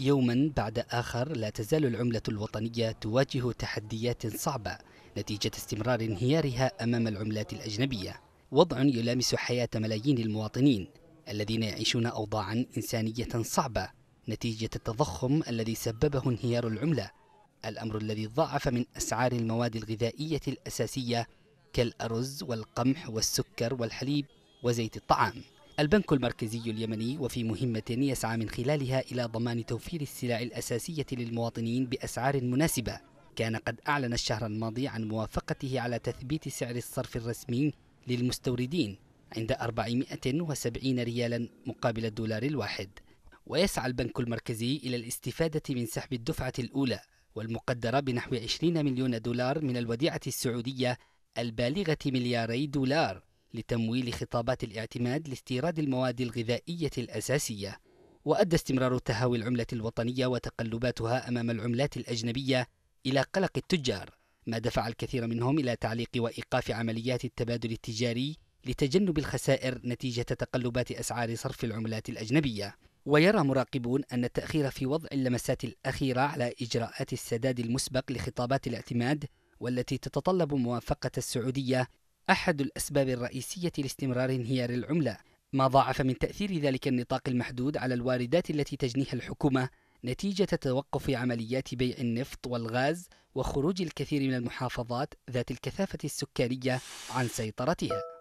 يوما بعد آخر لا تزال العملة الوطنية تواجه تحديات صعبة نتيجة استمرار انهيارها أمام العملات الأجنبية وضع يلامس حياة ملايين المواطنين الذين يعيشون أوضاعا إنسانية صعبة نتيجة التضخم الذي سببه انهيار العملة الأمر الذي ضاعف من أسعار المواد الغذائية الأساسية كالأرز والقمح والسكر والحليب وزيت الطعام البنك المركزي اليمني وفي مهمة يسعى من خلالها إلى ضمان توفير السلع الأساسية للمواطنين بأسعار مناسبة كان قد أعلن الشهر الماضي عن موافقته على تثبيت سعر الصرف الرسمي للمستوردين عند 470 ريالا مقابل الدولار الواحد ويسعى البنك المركزي إلى الاستفادة من سحب الدفعة الأولى والمقدرة بنحو 20 مليون دولار من الوديعة السعودية البالغة ملياري دولار لتمويل خطابات الاعتماد لاستيراد المواد الغذائية الأساسية وأدى استمرار تهاوي العملة الوطنية وتقلباتها أمام العملات الأجنبية إلى قلق التجار ما دفع الكثير منهم إلى تعليق وإيقاف عمليات التبادل التجاري لتجنب الخسائر نتيجة تقلبات أسعار صرف العملات الأجنبية ويرى مراقبون أن التأخير في وضع اللمسات الأخيرة على إجراءات السداد المسبق لخطابات الاعتماد والتي تتطلب موافقة السعودية أحد الأسباب الرئيسية لاستمرار انهيار العملة ما ضاعف من تأثير ذلك النطاق المحدود على الواردات التي تجنيها الحكومة نتيجة توقف عمليات بيع النفط والغاز وخروج الكثير من المحافظات ذات الكثافة السكانية عن سيطرتها